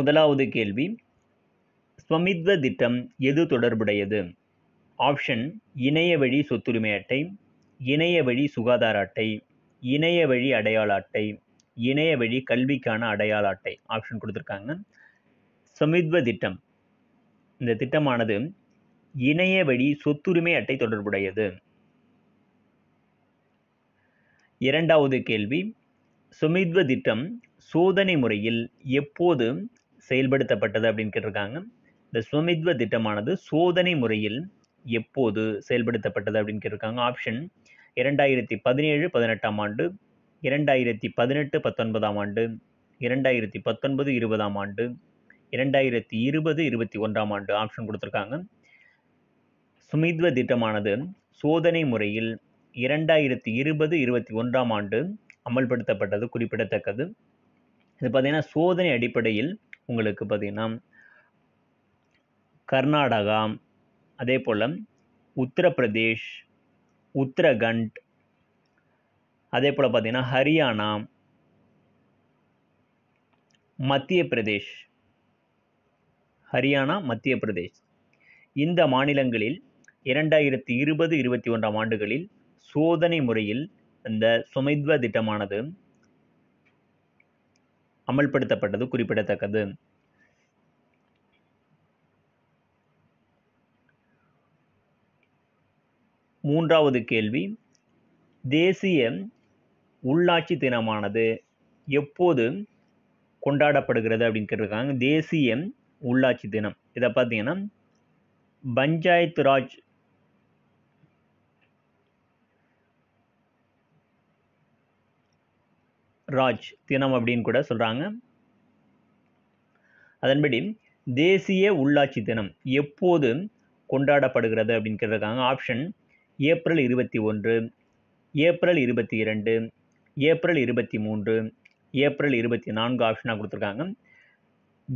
முதலாவது கேள்வி ஸ்வமித்வ திட்டம் எது தொடர்புடையது ஆப்ஷன் இணையவழி சொத்துரிமை அட்டை இணையவழி சுகாதார அட்டை இணையவழி அடையாள அட்டை இணையவழி கல்விக்கான அடையாள அட்டை ஆப்ஷன் கொடுத்துருக்காங்க சமித்வ திட்டம் இந்த திட்டமானது இணையவழி சொத்துரிமை அட்டை தொடர்புடையது இரண்டாவது கேள்வி சுமித்வ திட்டம் சோதனை முறையில் எப்போது செயல்படுத்தப்பட்டது அப்படின்னு கேட்டிருக்காங்க இந்த சுமித்வ திட்டமானது சோதனை முறையில் எப்போது செயல்படுத்தப்பட்டது அப்படின்னு கேட்டிருக்காங்க ஆப்ஷன் இரண்டாயிரத்தி பதினேழு பதினெட்டாம் ஆண்டு இரண்டாயிரத்தி பதினெட்டு பத்தொன்பதாம் ஆண்டு இரண்டாயிரத்தி பத்தொன்பது இருபதாம் ஆண்டு இரண்டாயிரத்தி இருபது இருபத்தி ஒன்றாம் ஆண்டு ஆப்ஷன் கொடுத்துருக்காங்க சுமித்வ திட்டமானது சோதனை முறையில் இரண்டாயிரத்தி இருபது இருபத்தி ஒன்றாம் ஆண்டு அமல்படுத்தப்பட்டது குறிப்பிடத்தக்கது இது பார்த்திங்கன்னா சோதனை அடிப்படையில் உங்களுக்கு பார்த்திங்கன்னா கர்நாடகா அதே போல் உத்தரப்பிரதேஷ் உத்தரகண்ட் அதே போல் பார்த்திங்கன்னா ஹரியானா மத்திய பிரதேஷ் ஹரியானா மத்திய பிரதேஷ் இந்த மாநிலங்களில் இரண்டாயிரத்தி இருபது இருபத்தி ஒன்றாம் ஆண்டுகளில் சோதனை முறையில் இந்த சுமைத்வ திட்டமானது அமல்படுத்தப்பட்டது குறிப்பிடத்தக்கது மூன்றாவது கேள்வி தேசிய உள்ளாட்சி தினமானது எப்போது கொண்டாடப்படுகிறது அப்படின்னு கேட்டிருக்காங்க தேசிய உள்ளாட்சி தினம் இதை பார்த்தீங்கன்னா பஞ்சாயத்து ராஜ் ராஜ் தினம் அப்படின்னு கூட சொல்கிறாங்க அதன்படி தேசிய உள்ளாட்சி தினம் எப்போது கொண்டாடப்படுகிறது அப்படின்னு கேட்டிருக்காங்க ஆப்ஷன் ஏப்ரல் இருபத்தி ஒன்று ஏப்ரல் இருபத்தி இரண்டு ஏப்ரல் இருபத்தி மூன்று ஏப்ரல் இருபத்தி நான்கு ஆப்ஷனாக கொடுத்துருக்காங்க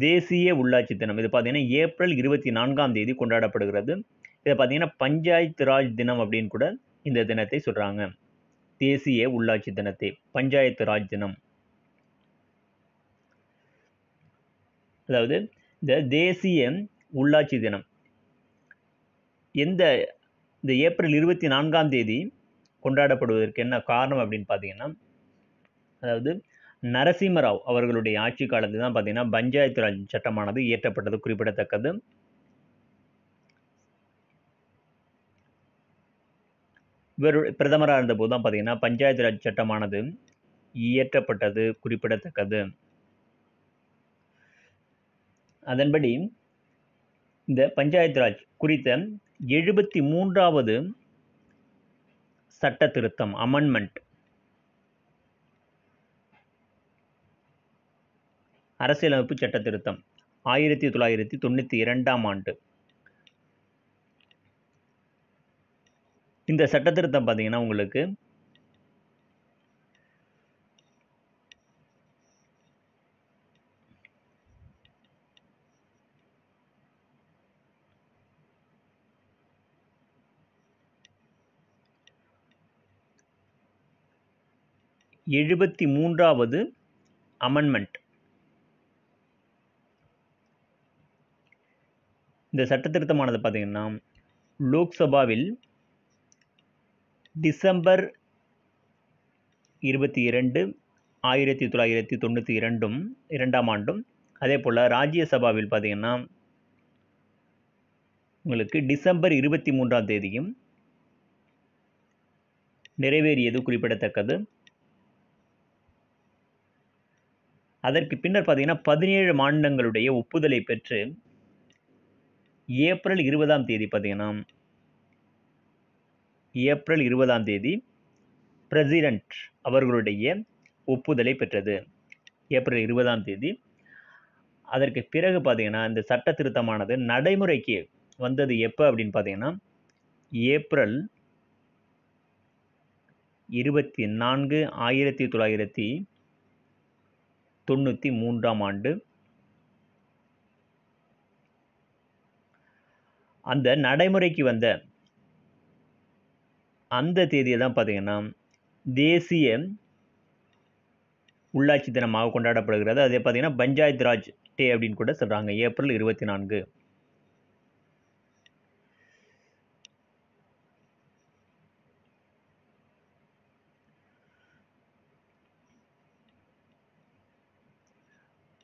தேசிய உள்ளாட்சி தினம் இது பார்த்திங்கன்னா ஏப்ரல் இருபத்தி நான்காம் தேதி கொண்டாடப்படுகிறது இதை பார்த்திங்கன்னா பஞ்சாயத்து ராஜ் தினம் அப்படின்னு கூட இந்த தினத்தை சொல்கிறாங்க தேசிய உள்ளாட்சி தினத்தை பஞ்சாயத்து ராஜ் தினம் அதாவது இந்த தேசிய உள்ளாட்சி தினம் எந்த இந்த ஏப்ரல் இருபத்தி நான்காம் தேதி கொண்டாடப்படுவதற்கு என்ன காரணம் அப்படின்னு பார்த்தீங்கன்னா அதாவது நரசிம்மராவ் அவர்களுடைய ஆட்சி காலத்தில் தான் பார்த்தீங்கன்னா பஞ்சாயத்து ராஜ் சட்டமானது இயற்றப்பட்டது குறிப்பிடத்தக்கது இவர் பிரதமராக இருந்தபோது தான் பார்த்தீங்கன்னா பஞ்சாயத்து ராஜ் சட்டமானது இயற்றப்பட்டது குறிப்பிடத்தக்கது அதன்படி இந்த பஞ்சாயத்து ராஜ் குறித்த எழுபத்தி மூன்றாவது சட்ட திருத்தம் அமெண்ட்மெண்ட் அரசியலமைப்பு சட்ட திருத்தம் ஆயிரத்தி தொள்ளாயிரத்தி தொண்ணூற்றி இரண்டாம் ஆண்டு இந்த திருத்தம் பார்த்தீங்கன்னா உங்களுக்கு எழுபத்தி மூன்றாவது அமெண்ட்மெண்ட் இந்த சட்டத்திருத்தமானது பார்த்திங்கன்னா லோக்சபாவில் டிசம்பர் இருபத்தி இரண்டு ஆயிரத்தி தொள்ளாயிரத்தி தொண்ணூற்றி இரண்டும் இரண்டாம் ஆண்டும் அதே போல் ராஜ்யசபாவில் பார்த்திங்கன்னா உங்களுக்கு டிசம்பர் இருபத்தி மூன்றாம் தேதியும் நிறைவேறியது குறிப்பிடத்தக்கது அதற்கு பின்னர் பார்த்திங்கன்னா பதினேழு மாநிலங்களுடைய ஒப்புதலை பெற்று ஏப்ரல் இருபதாம் தேதி பார்த்திங்கன்னா ஏப்ரல் இருபதாம் தேதி பிரசிடென்ட் அவர்களுடைய ஒப்புதலை பெற்றது ஏப்ரல் இருபதாம் தேதி அதற்கு பிறகு பார்த்திங்கன்னா இந்த சட்ட திருத்தமானது நடைமுறைக்கு வந்தது எப்போ அப்படின்னு பார்த்தீங்கன்னா ஏப்ரல் இருபத்தி நான்கு ஆயிரத்தி தொள்ளாயிரத்தி தொண்ணூற்றி மூன்றாம் ஆண்டு அந்த நடைமுறைக்கு வந்த அந்த தேதியை தான் பார்த்திங்கன்னா தேசிய உள்ளாட்சி தினமாக கொண்டாடப்படுகிறது அதே பார்த்திங்கன்னா பஞ்சாயத் ராஜ் டே அப்படின்னு கூட சொல்கிறாங்க ஏப்ரல் இருபத்தி நான்கு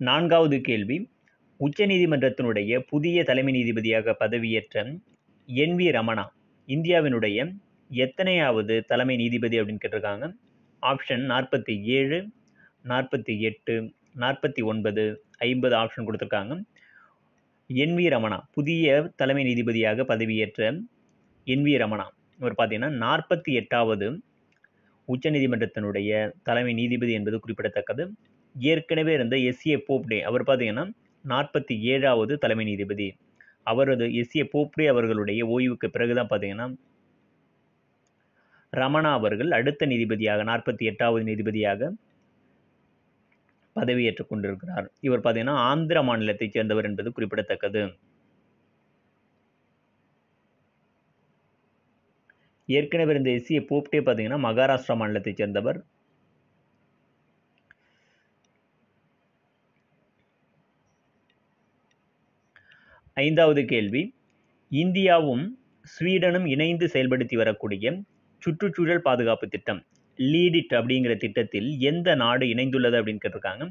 நான்காவது கேள்வி உச்சநீதிமன்றத்தினுடைய புதிய தலைமை நீதிபதியாக பதவியேற்ற என் வி ரமணா இந்தியாவினுடைய எத்தனையாவது தலைமை நீதிபதி அப்படின்னு கேட்டிருக்காங்க ஆப்ஷன் நாற்பத்தி ஏழு நாற்பத்தி எட்டு நாற்பத்தி ஒன்பது ஐம்பது ஆப்ஷன் கொடுத்துருக்காங்க என் வி ரமணா புதிய தலைமை நீதிபதியாக பதவியேற்ற என் வி ரமணா இவர் பார்த்தீங்கன்னா நாற்பத்தி எட்டாவது உச்சநீதிமன்றத்தினுடைய தலைமை நீதிபதி என்பது குறிப்பிடத்தக்கது ஏற்கனவே இருந்த எஸ்ஏ போப்டே அவர் பார்த்தீங்கன்னா நாற்பத்தி ஏழாவது தலைமை நீதிபதி அவரது எஸ்ஏ போப்டே அவர்களுடைய ஓய்வுக்கு பிறகுதான் பார்த்தீங்கன்னா ரமணா அவர்கள் அடுத்த நீதிபதியாக நாற்பத்தி எட்டாவது நீதிபதியாக பதவியேற்றுக் கொண்டிருக்கிறார் இவர் பார்த்தீங்கன்னா ஆந்திர மாநிலத்தைச் சேர்ந்தவர் என்பது குறிப்பிடத்தக்கது ஏற்கனவே இருந்த எஸ்சியை போப்டே பார்த்தீங்கன்னா மகாராஷ்டிரா மாநிலத்தைச் சேர்ந்தவர் ஐந்தாவது கேள்வி இந்தியாவும் ஸ்வீடனும் இணைந்து செயல்படுத்தி வரக்கூடிய சுற்றுச்சூழல் பாதுகாப்பு திட்டம் லீடிட் அப்படிங்கிற திட்டத்தில் எந்த நாடு இணைந்துள்ளது அப்படின்னு கேட்டிருக்காங்க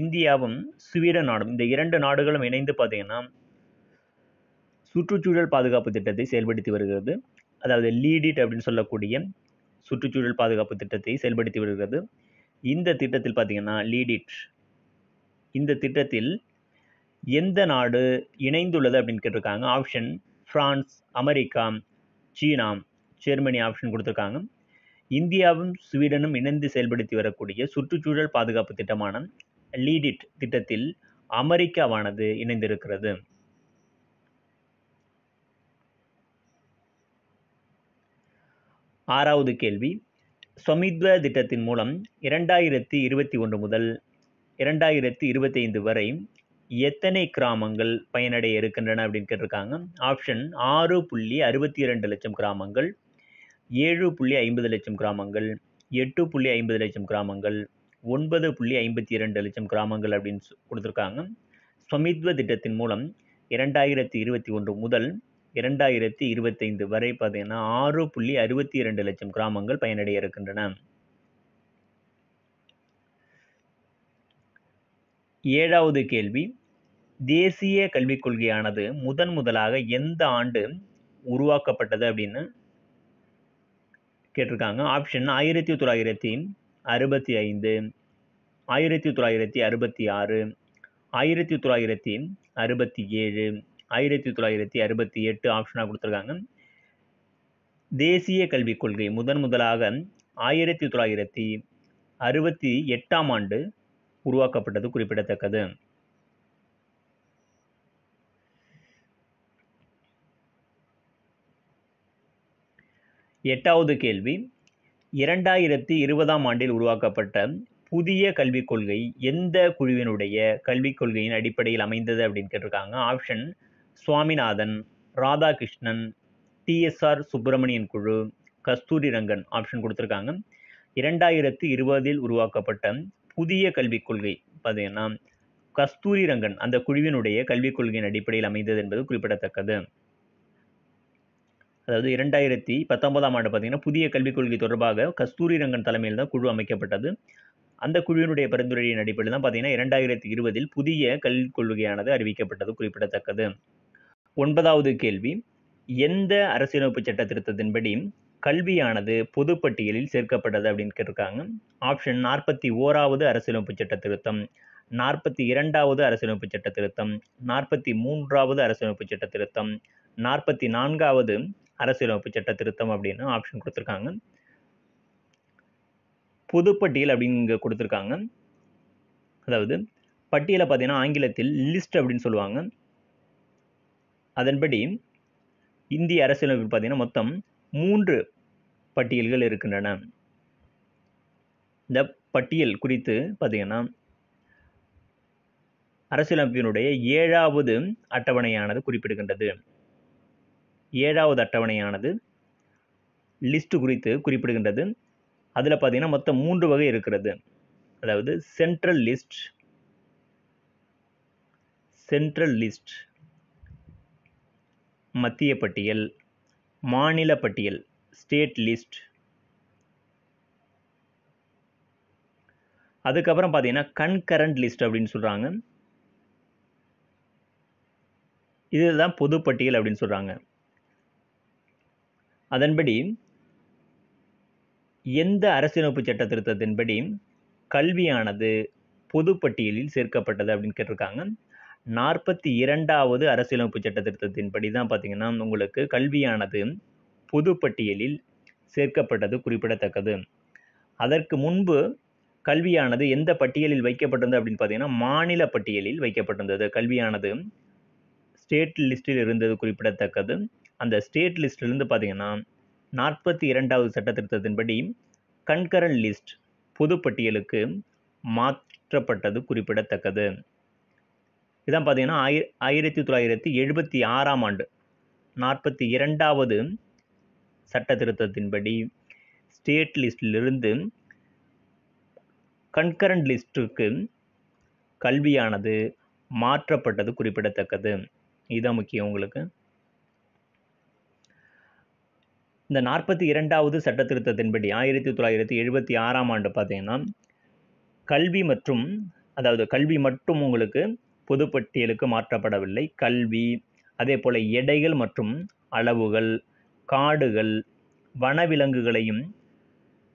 இந்தியாவும் சுவீடன் நாடும் இந்த இரண்டு நாடுகளும் இணைந்து பார்த்தீங்கன்னா சுற்றுச்சூழல் பாதுகாப்பு திட்டத்தை செயல்படுத்தி வருகிறது அதாவது லீடிட் அப்படின்னு சொல்லக்கூடிய சுற்றுச்சூழல் பாதுகாப்பு திட்டத்தை செயல்படுத்தி வருகிறது இந்த திட்டத்தில் பார்த்தீங்கன்னா லீடிட் இந்த திட்டத்தில் எந்த நாடு இணைந்துள்ளது அப்படின்னு கேட்டிருக்காங்க option France America China Germany option கொடுத்துருக்காங்க இந்தியாவும் ஸ்வீடனும் இணைந்து செயல்படுத்தி வரக்கூடிய சுற்றுச்சூழல் பாதுகாப்பு திட்டமான லீடிட் திட்டத்தில் அமெரிக்காவானது இணைந்திருக்கிறது ஆறாவது கேள்வி சமித்வ திட்டத்தின் மூலம் இரண்டாயிரத்தி இருபத்தி ஒன்று முதல் இரண்டாயிரத்தி இருபத்தைந்து வரை எத்தனை கிராமங்கள் பயனடைய இருக்கின்றன அப்படின்னு கேட்டிருக்காங்க ஆப்ஷன் ஆறு புள்ளி அறுபத்தி இரண்டு லட்சம் கிராமங்கள் ஏழு புள்ளி ஐம்பது லட்சம் கிராமங்கள் எட்டு புள்ளி ஐம்பது லட்சம் கிராமங்கள் ஒன்பது புள்ளி ஐம்பத்தி இரண்டு லட்சம் கிராமங்கள் அப்படின்னு கொடுத்துருக்காங்க ஸ்வமித்வ திட்டத்தின் மூலம் இரண்டாயிரத்தி இருபத்தி ஒன்று முதல் இரண்டாயிரத்தி இருபத்தைந்து வரை பார்த்தீங்கன்னா ஆறு புள்ளி அறுபத்தி இரண்டு லட்சம் கிராமங்கள் பயனடைய இருக்கின்றன ஏழாவது கேள்வி தேசிய கல்விக் கொள்கையானது முதன் முதலாக எந்த ஆண்டு உருவாக்கப்பட்டது அப்படின்னு கேட்டிருக்காங்க ஆப்ஷன் ஆயிரத்தி தொள்ளாயிரத்தி அறுபத்தி ஐந்து ஆயிரத்தி தொள்ளாயிரத்தி அறுபத்தி ஆறு ஆயிரத்தி தொள்ளாயிரத்தி அறுபத்தி ஏழு ஆயிரத்தி தொள்ளாயிரத்தி அறுபத்தி எட்டு ஆப்ஷனாக கொடுத்துருக்காங்க தேசிய கல்விக் கொள்கை முதன் முதலாக ஆயிரத்தி தொள்ளாயிரத்தி அறுபத்தி எட்டாம் ஆண்டு உருவாக்கப்பட்டது குறிப்பிடத்தக்கது எட்டாவது கேள்வி இரண்டாயிரத்தி இருபதாம் ஆண்டில் உருவாக்கப்பட்ட புதிய கல்விக் கொள்கை எந்த குழுவினுடைய கல்விக் கொள்கையின் அடிப்படையில் அமைந்தது அப்படின்னு கேட்டிருக்காங்க ஆப்ஷன் சுவாமிநாதன் ராதாகிருஷ்ணன் டிஎஸ்ஆர் சுப்பிரமணியன் குழு கஸ்தூரி ரங்கன் ஆப்ஷன் கொடுத்துருக்காங்க இரண்டாயிரத்தி இருபதில் உருவாக்கப்பட்ட புதிய கல்விக் கொள்கை பார்த்தீங்கன்னா கஸ்தூரி ரங்கன் அந்த குழுவினுடைய கல்விக் கொள்கையின் அடிப்படையில் அமைந்தது என்பது குறிப்பிடத்தக்கது அதாவது இரண்டாயிரத்தி பத்தொன்பதாம் ஆண்டு பார்த்திங்கன்னா புதிய கல்விக் கொள்கை தொடர்பாக கஸ்தூரி ரங்கன் தலைமையில் தான் குழு அமைக்கப்பட்டது அந்த குழுவினுடைய பரிந்துரையின் அடிப்படையில் தான் பார்த்திங்கன்னா இரண்டாயிரத்தி இருபதில் புதிய கல்விக் கொள்கையானது அறிவிக்கப்பட்டது குறிப்பிடத்தக்கது ஒன்பதாவது கேள்வி எந்த அரசியலமைப்பு சட்ட திருத்தத்தின்படி கல்வியானது பொதுப்பட்டியலில் சேர்க்கப்பட்டது அப்படின்னு கேட்டிருக்காங்க ஆப்ஷன் நாற்பத்தி ஓராவது அரசியலமைப்பு சட்ட திருத்தம் நாற்பத்தி இரண்டாவது அரசியலமைப்பு சட்ட திருத்தம் நாற்பத்தி மூன்றாவது அரசியலமைப்பு சட்ட திருத்தம் நாற்பத்தி நான்காவது அரசியலமைப்பு சட்ட திருத்தம் அப்படின்னு ஆப்ஷன் கொடுத்துருக்காங்க புதுப்பட்டியல் அப்படிங்க கொடுத்துருக்காங்க அதாவது பட்டியலை பார்த்தீங்கன்னா ஆங்கிலத்தில் லிஸ்ட் அப்படின்னு சொல்லுவாங்க அதன்படி இந்திய அரசியலமைப்பு பார்த்திங்கன்னா மொத்தம் மூன்று பட்டியல்கள் இருக்கின்றன இந்த பட்டியல் குறித்து பார்த்தீங்கன்னா அரசியலமைப்பினுடைய ஏழாவது அட்டவணையானது குறிப்பிடுகின்றது ஏழாவது அட்டவணையானது லிஸ்ட்டு குறித்து குறிப்பிடுகின்றது அதில் பார்த்திங்கன்னா மொத்தம் மூன்று வகை இருக்கிறது அதாவது சென்ட்ரல் லிஸ்ட் சென்ட்ரல் லிஸ்ட் மத்திய பட்டியல் மாநில பட்டியல் ஸ்டேட் லிஸ்ட் அதுக்கப்புறம் பார்த்தீங்கன்னா கன்கரண்ட் லிஸ்ட் அப்படின்னு சொல்கிறாங்க இதுதான் பொதுப்பட்டியல் அப்படின்னு சொல்கிறாங்க அதன்படி எந்த அரசியலமைப்பு சட்ட திருத்தத்தின்படி கல்வியானது பொதுப்பட்டியலில் சேர்க்கப்பட்டது அப்படின்னு கேட்டிருக்காங்க நாற்பத்தி இரண்டாவது அரசியலமைப்பு சட்ட திருத்தத்தின்படி தான் பார்த்திங்கன்னா உங்களுக்கு கல்வியானது பொதுப்பட்டியலில் சேர்க்கப்பட்டது குறிப்பிடத்தக்கது அதற்கு முன்பு கல்வியானது எந்த பட்டியலில் வைக்கப்பட்டிருந்தது அப்படின்னு பார்த்தீங்கன்னா மாநில பட்டியலில் வைக்கப்பட்டிருந்தது கல்வியானது ஸ்டேட் லிஸ்டில் இருந்தது குறிப்பிடத்தக்கது அந்த ஸ்டேட் லிஸ்ட்லேருந்து பார்த்தீங்கன்னா நாற்பத்தி இரண்டாவது சட்ட திருத்தத்தின்படி கண்கரன் லிஸ்ட் பொதுப்பட்டியலுக்கு மாற்றப்பட்டது குறிப்பிடத்தக்கது இதான் பார்த்தீங்கன்னா ஆயி ஆயிரத்தி தொள்ளாயிரத்தி எழுபத்தி ஆறாம் ஆண்டு நாற்பத்தி இரண்டாவது சட்ட திருத்தத்தின்படி ஸ்டேட் லிஸ்டிலிருந்து கண்கரண்ட் லிஸ்ட்டுக்கு கல்வியானது மாற்றப்பட்டது குறிப்பிடத்தக்கது இதுதான் முக்கியம் உங்களுக்கு இந்த நாற்பத்தி இரண்டாவது சட்ட திருத்தத்தின்படி ஆயிரத்தி தொள்ளாயிரத்தி எழுபத்தி ஆறாம் ஆண்டு பார்த்தீங்கன்னா கல்வி மற்றும் அதாவது கல்வி மட்டும் உங்களுக்கு பொதுப்பட்டியலுக்கு மாற்றப்படவில்லை கல்வி அதே போல் எடைகள் மற்றும் அளவுகள் காடுகள் வனவிலங்குகளையும்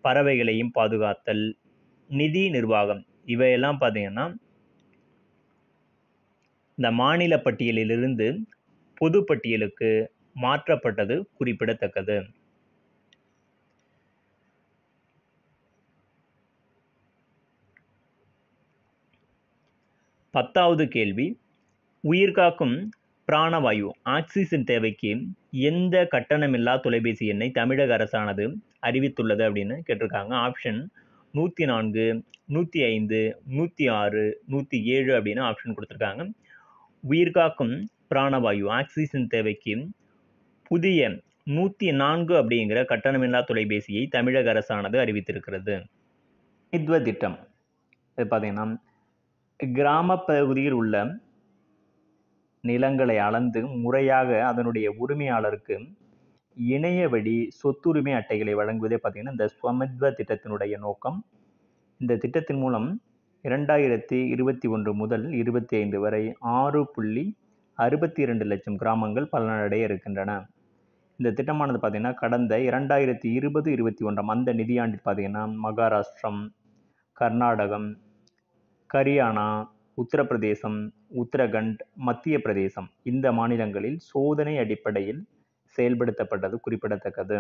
பறவைகளையும் பாதுகாத்தல் நிதி நிர்வாகம் இவையெல்லாம் பார்த்தீங்கன்னா இந்த மாநில பட்டியலிலிருந்து பொது பட்டியலுக்கு மாற்றப்பட்டது குறிப்பிடத்தக்கது பத்தாவது கேள்வி உயிர்காக்கும் பிராணவாயு ஆக்சிஜன் தேவைக்கு எந்த கட்டணமில்லா தொலைபேசி எண்ணை தமிழக அரசானது அறிவித்துள்ளது அப்படின்னு கேட்டிருக்காங்க ஆப்ஷன் நூற்றி நான்கு நூற்றி ஐந்து நூற்றி ஆறு நூற்றி ஏழு அப்படின்னு ஆப்ஷன் கொடுத்துருக்காங்க உயிர்காக்கும் பிராணவாயு ஆக்சிஜன் தேவைக்கு புதிய நூற்றி நான்கு அப்படிங்கிற கட்டணமில்லா தொலைபேசியை தமிழக அரசானது அறிவித்திருக்கிறது திட்டம் இது பார்த்தீங்கன்னா கிராமப்பகுதியில் உள்ள நிலங்களை அளந்து முறையாக அதனுடைய உரிமையாளருக்கு இணைய வழி சொத்துரிமை அட்டைகளை வழங்குவதே பார்த்திங்கன்னா இந்த ஸ்வமித்வ திட்டத்தினுடைய நோக்கம் இந்த திட்டத்தின் மூலம் இரண்டாயிரத்தி இருபத்தி ஒன்று முதல் இருபத்தி ஐந்து வரை ஆறு புள்ளி அறுபத்தி இரண்டு லட்சம் கிராமங்கள் பலனடைய இருக்கின்றன இந்த திட்டமானது பார்த்திங்கன்னா கடந்த இரண்டாயிரத்தி இருபது இருபத்தி ஒன்றாம் அந்த நிதியாண்டில் பார்த்திங்கன்னா மகாராஷ்டிரம் கர்நாடகம் கரியானா உத்தரப்பிரதேசம் உத்தரகண்ட் மத்திய பிரதேசம் இந்த மாநிலங்களில் சோதனை அடிப்படையில் செயல்படுத்தப்பட்டது குறிப்பிடத்தக்கது